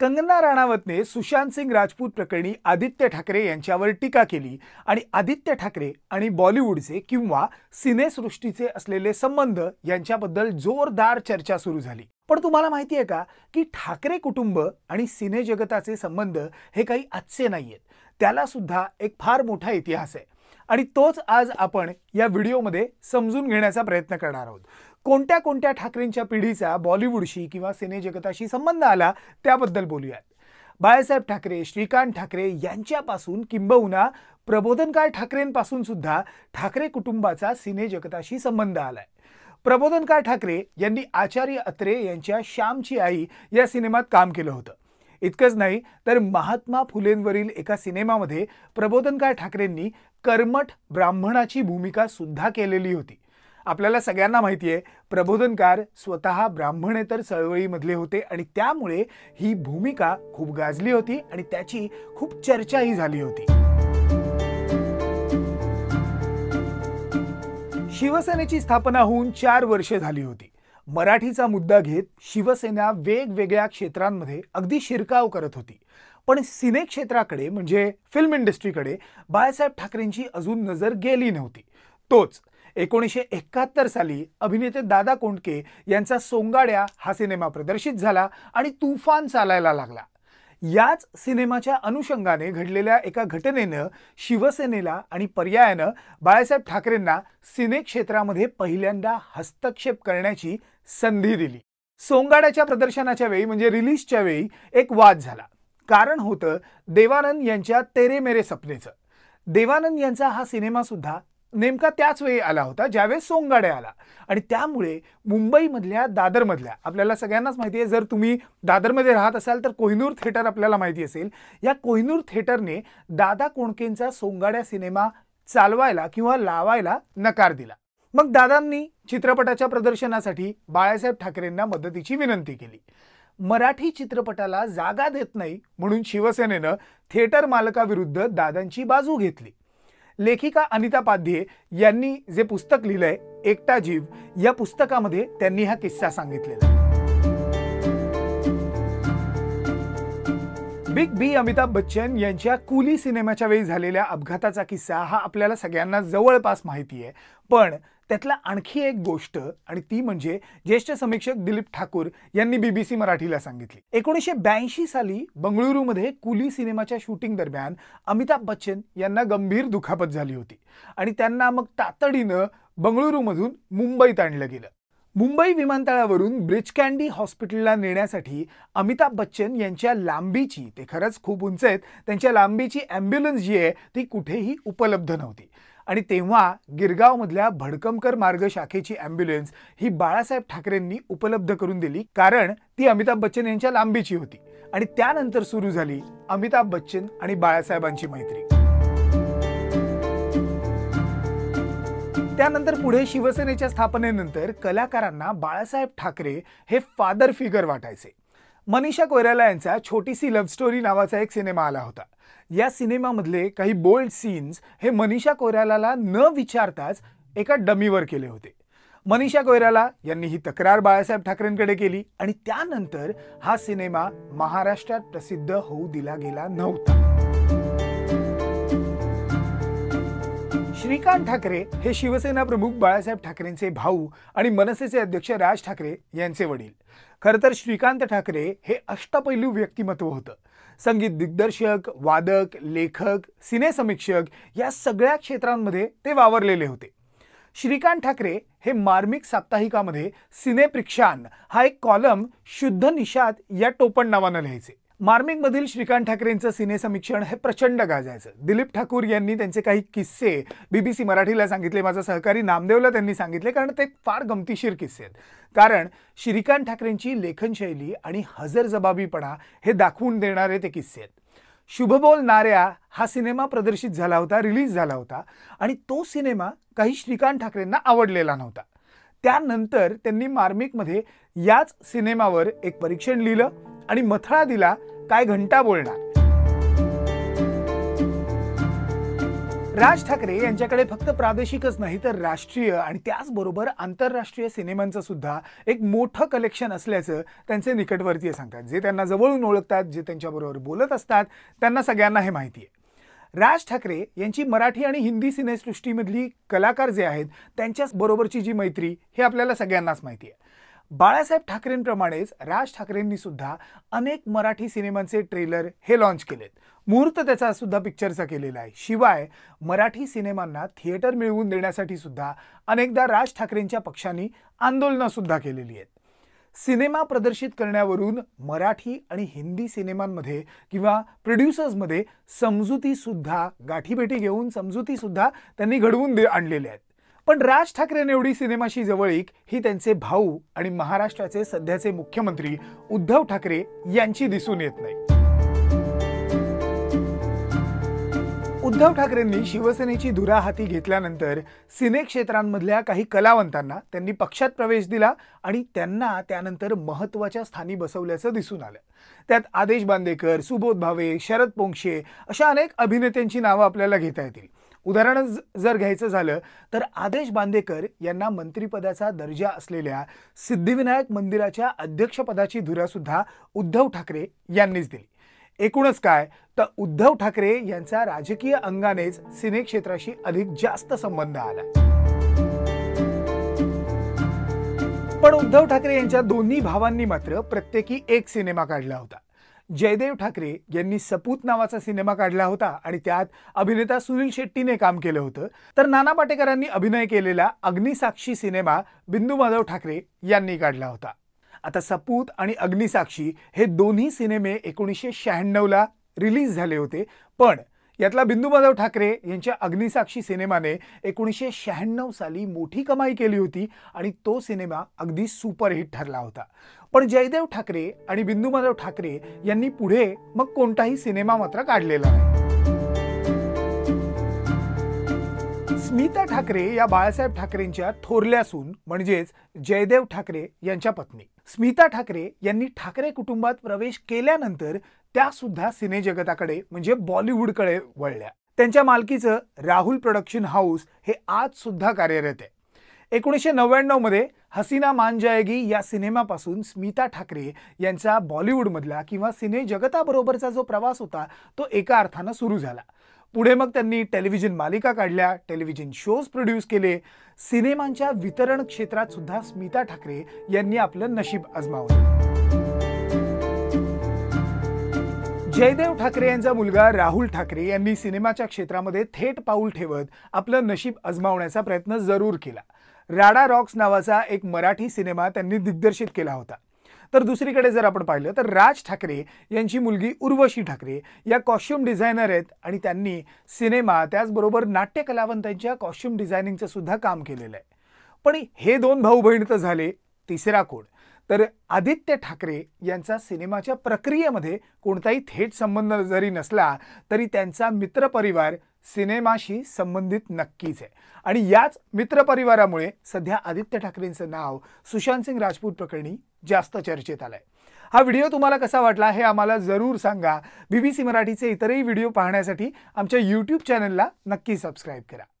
कंगना राणावतने सुशांत सिंग राजपूत प्रकरणी आदित्य ठाकरे यांच्यावर टीका केली आणि आदित्य ठाकरे आणि बॉलिवूडचे किंवा सिनेसृष्टीचे असलेले संबंध यांच्याबद्दल जोरदार चर्चा सुरू झाली पण तुम्हाला माहिती आहे का की ठाकरे कुटुंब आणि सिने जगताचे संबंध हे काही आजचे नाही आहेत सुद्धा एक फार मोठा इतिहास आहे आणि तोच आज आपण या व्हिडिओमध्ये समजून घेण्याचा प्रयत्न करणार आहोत कोणत्या कोणत्या ठाकरेंच्या पिढीचा बॉलिवूडशी किंवा सिनेजगताशी संबंध आला त्याबद्दल बोलूयात बाळासाहेब ठाकरे श्रीकांत ठाकरे यांच्यापासून किंबहुना प्रबोधनकार ठाकरेंपासून सुद्धा ठाकरे कुटुंबाचा सिनेजगताशी संबंध आलाय प्रबोधनकार ठाकरे यांनी आचार्य अत्रे यांच्या श्यामची आई या सिनेमात काम केलं होतं इतकंच नाही तर महात्मा फुलेंवरील एका सिनेमामध्ये प्रबोधनकार ठाकरेंनी कर्मठ ब्राह्मणाची भूमिका सुद्धा केलेली होती आपल्याला सगळ्यांना माहिती आहे प्रबोधनकार स्वतः ब्राह्मणेतर चळवळीमधले होते आणि त्यामुळे ही भूमिका खूप गाजली होती आणि त्याची खूप चर्चाही झाली होती शिवसेनेची स्थापना होऊन चार वर्षे झाली होती मराठीचा मुद्दा घेत शिवसेना वेगवेगळ्या क्षेत्रांमध्ये अगदी शिरकाव करत होती पण सिने क्षेत्राकडे म्हणजे फिल्म इंडस्ट्रीकडे बाळासाहेब ठाकरेंची अजून नजर गेली नव्हती तोच एकोणीसशे एकाहत्तर साली अभिनेते दादा कोंडके यांचा सोंगाड्या हा सिनेमा प्रदर्शित झाला आणि तुफान चालायला लागला याच सिनेमाच्या अनुषंगाने घडलेल्या एका घटनेनं शिवसेनेला आणि पर्यायानं बाळासाहेब ठाकरेंना सिने क्षेत्रामध्ये पहिल्यांदा हस्तक्षेप करण्याची संधी दिली सोंगाड्याच्या प्रदर्शनाच्या वेळी म्हणजे रिलीजच्या वेळी एक वाद झाला कारण होतं देवानंद यांच्या तेरे मेरे सपनेचं देवानंद यांचा हा सिनेमा सुद्धा नेमका त्याच वेळी आला होता ज्यावेळेस सोंगाडे आला आणि त्यामुळे मुंबईमधल्या दादरमधल्या आपल्याला सगळ्यांनाच माहिती आहे जर तुम्ही दादरमध्ये राहत असाल तर कोहिनूर थिएटर आपल्याला माहिती असेल या कोहिनूर थिएटरने दादा कोणकेंचा सोंगाड्या सिनेमा चालवायला किंवा लावायला नकार दिला मग दादांनी चित्रपटाच्या प्रदर्शनासाठी बाळासाहेब ठाकरेंना मदतीची विनंती केली मराठी चित्रपटाला जागा देत नाही म्हणून शिवसेनेनं थिएटर मालकाविरुद्ध दादांची बाजू घेतली लेखिका अनिता पाध्ये यांनी जे पुस्तक लिहिलंय एकटा जीव या पुस्तकामध्ये त्यांनी हा किस्सा सांगितलेला बिग बी अमिताभ बच्चन यांच्या कुली सिनेमाच्या वेळी झालेल्या अपघाताचा किस्सा हा आपल्याला सगळ्यांना जवळपास माहिती आहे पण त्यातला आणखी एक गोष्ट आणि ती म्हणजे ज्येष्ठ समीक्षक दिलीप ठाकूर यांनी बीबीसी मराठीला सांगितली एकोणीसशे ब्याऐंशी साली बंगळुरूमध्ये कुली सिनेमाच्या शूटिंग दरम्यान अमिताभ बच्चन यांना गंभीर दुखापत झाली होती आणि त्यांना मग तातडीनं बंगळुरूमधून मुंबईत आणलं गेलं मुंबई विमानतळावरून ब्रिज कॅन्डी हॉस्पिटलला नेण्यासाठी अमिताभ बच्चन यांच्या लांबीची ते खरंच खूप उंच आहेत त्यांच्या लांबीची ॲम्ब्युलन्स जी आहे ती कुठेही उपलब्ध नव्हती आणि तेव्हा गिरगावमधल्या भडकमकर मार्ग शाखेची ॲम्ब्युलन्स ही बाळासाहेब ठाकरेंनी उपलब्ध करून दिली कारण ती अमिताभ बच्चन यांच्या लांबीची होती आणि त्यानंतर सुरू झाली अमिताभ बच्चन आणि बाळासाहेबांची मैत्री त्यानंतर पुढे शिवसेनेच्या स्थापनेनंतर कलाकारांना बाळासाहेब ठाकरे हे फादर फिगर वाटायचे मनीषा कोयराला यांचा छोटीसी लव्ह स्टोरी नावाचा एक सिनेमा आला होता या सिनेमामधले काही बोल्ड सीन्स हे मनीषा कोयरालाला न विचारताच एका डमीवर केले होते मनीषा कोयराला यांनी ही तक्रार बाळासाहेब ठाकरेंकडे केली आणि त्यानंतर हा सिनेमा महाराष्ट्रात प्रसिद्ध होऊ दिला गेला नव्हता श्रीकांत ठाकरे हे शिवसेना प्रमुख बाळासाहेब ठाकरेंचे भाऊ आणि मनसेचे अध्यक्ष राज ठाकरे यांचे वडील खरंतर तर श्रीकांत ठाकरे हे अष्टपैलू व्यक्तिमत्व होतं संगीत दिग्दर्शक वादक लेखक सिनेसमीक्षक या सगळ्या क्षेत्रांमध्ये ते वावरलेले होते श्रीकांत ठाकरे हे मार्मिक साप्ताहिकामध्ये सिनेप्रिक्षान हा एक कॉलम शुद्ध निषाद या टोपण नावानं लिहायचे मार्मिकमधील श्रीकांत ठाकरेंचं सिनेसमीक्षण हे प्रचंड गाजायचं दिलीप ठाकूर यांनी त्यांचे काही किस्से बीबीसी मराठीला सांगितले माझा सहकारी नामदेवला त्यांनी सांगितले कारण ते फार गमतीशीर किस्से आहेत कारण श्रीकांत ठाकरेंची लेखनशैली आणि हजर जबाबीपणा हे दाखवून देणारे ते किस्से आहेत शुभबोल नाऱ्या हा सिनेमा प्रदर्शित झाला होता रिलीज झाला होता आणि तो सिनेमा काही श्रीकांत ठाकरेंना आवडलेला नव्हता त्यानंतर त्यांनी मार्मिकमध्ये याच सिनेमावर एक परीक्षण लिहिलं आणि मथळा दिला काय घंटा बोलणार राज ठाकरे यांच्याकडे फक्त प्रादेशिकच नाही तर राष्ट्रीय आणि त्याचबरोबर आंतरराष्ट्रीय सिनेमांचं सुद्धा एक मोठं कलेक्शन असल्याचं त्यांचे निकटवर्तीय सांगतात जे त्यांना जवळून ओळखतात जे त्यांच्याबरोबर बोलत असतात त्यांना सगळ्यांना हे माहिती आहे राज ठाकरे यांची मराठी आणि हिंदी सिनेसृष्टीमधली कलाकार जे आहेत त्यांच्याच बरोबरची जी मैत्री हे आपल्याला सगळ्यांनाच माहिती आहे बाळासाहेब ठाकरेंप्रमाणेच राज ठाकरेंनी सुद्धा अनेक मराठी सिनेमांचे ट्रेलर हे लॉन्च केलेत मुहूर्त त्याचा सुद्धा पिक्चरचा केलेला आहे शिवाय मराठी सिनेमांना थिएटर मिळवून देण्यासाठी सुद्धा अनेकदा राज ठाकरेंच्या पक्षांनी सुद्धा केलेली आहेत सिनेमा प्रदर्शित करण्यावरून मराठी आणि हिंदी सिनेमांमध्ये किंवा प्रोड्युसर्समध्ये समजुतीसुद्धा गाठीभेटी घेऊन समजुतीसुद्धा त्यांनी घडवून दे आणलेल्या आहेत पण राज ठाकरे एवढी सिनेमाशी जवळीक ही त्यांचे भाऊ आणि महाराष्ट्राचे सध्याचे मुख्यमंत्री उद्धव ठाकरे यांची दिसून येत नाही उद्धव ठाकरेंनी शिवसेनेची धुरा हाती घेतल्यानंतर सिने क्षेत्रांमधल्या काही कलावंतांना त्यांनी पक्षात प्रवेश दिला आणि त्यांना त्यानंतर महत्वाच्या स्थानी बसवल्याचं दिसून आलं त्यात आदेश बांदेकर सुबोध भावे शरद पोंक्षे अशा अनेक अभिनेत्यांची नावं आपल्याला घेता येतील उदाहरण जर घ्यायचं झालं तर आदेश बांदेकर यांना मंत्रिपदाचा दर्जा असलेल्या सिद्धिविनायक मंदिराच्या अध्यक्षपदाची सुद्धा उद्धव ठाकरे यांनीच दिली एकूणच काय तर उद्धव ठाकरे यांचा राजकीय अंगानेच सिने क्षेत्राशी अधिक जास्त संबंध आला पण उद्धव ठाकरे यांच्या दोन्ही भावांनी मात्र प्रत्येकी एक सिनेमा काढला होता जयदेव ठाकरे यांनी सपूत नावाचा सिनेमा काढला होता आणि त्यात अभिनेता सुनील शेट्टीने काम केलं होतं तर नाना पाटेकरांनी अभिनय केलेला अग्निसाक्षी सिनेमा बिंदू माधव ठाकरे यांनी काढला होता आता सपूत आणि अग्निसाक्षी हे दोन्ही सिनेमे एकोणीसशे शहाण्णवला रिलीज झाले होते पण यातला बिंदुमाधव ठाकरे यांच्या अग्निसाक्षी सिनेमाने एकोणीसशे शहाण्णव साली मोठी कमाई केली होती आणि तो सिनेमा अगदी सुपरहिट ठरला होता पण जयदेव ठाकरे आणि बिंदुमाधव ठाकरे यांनी पुढे मग कोणताही सिनेमा मात्र काढलेला नाही स्मिता ठाकरे या बाळासाहेब ठाकरेंच्या थोरल्यासून म्हणजेच जयदेव ठाकरे यांच्या पत्नी स्मिता ठाकरे यांनी ठाकरे कुटुंबात प्रवेश केल्यानंतर त्या सुद्धा सिने म्हणजे बॉलिवूडकडे वळल्या त्यांच्या मालकीचं राहुल प्रोडक्शन हाऊस हे आज सुद्धा कार्यरत आहे एकोणीसशे नव्याण्णवमध्ये हसीना मान या सिनेमापासून स्मिता ठाकरे यांचा बॉलिवूडमधला किंवा सिने जगताबरोबरचा जो प्रवास होता तो एका अर्थानं सुरू झाला पुढे मग त्यांनी टेलिव्हिजन मालिका काढल्या टेलिव्हिजन शोज प्रोड्यूस केले सिनेमांच्या वितरण क्षेत्रात सुद्धा स्मिता ठाकरे यांनी आपलं नशीब आजमावलं जयदेव ठाकरे यांचा मुलगा राहुल ठाकरे यांनी सिनेमाच्या क्षेत्रामध्ये थेट पाऊल ठेवत आपलं नशीब अजमावण्याचा प्रयत्न जरूर केला राडा रॉक्स नावाचा एक मराठी सिनेमा त्यांनी दिग्दर्शित केला होता तर दुसरीकडे जर आपण पाहिलं तर राज ठाकरे यांची मुलगी उर्वशी ठाकरे या कॉस्ट्युम डिझायनर आहेत आणि त्यांनी सिनेमा त्याचबरोबर नाट्यकलावंतांच्या कलावंतांच्या कॉस्ट्युम डिझायनिंगचं सुद्धा काम केलेलं आहे पण हे दोन भाऊ बहीण तर झाले तिसरा कोण तर आदित्य ठाकरे यांचा सिनेमाच्या प्रक्रियेमध्ये कोणताही थेट संबंध जरी नसला तरी त्यांचा मित्रपरिवार सिनेमाशी संबंधित नक्कीच आहे आणि याच मित्रपरिवारामुळे सध्या आदित्य ठाकरेंचं नाव सुशांतसिंग राजपूत प्रकरणी जास्त चर्चेत आलं आहे हा व्हिडिओ तुम्हाला कसा वाटला हे आम्हाला जरूर सांगा बी बी सी मराठीचे इतरही व्हिडिओ पाहण्यासाठी आमच्या यूट्यूब चॅनलला नक्की सबस्क्राईब करा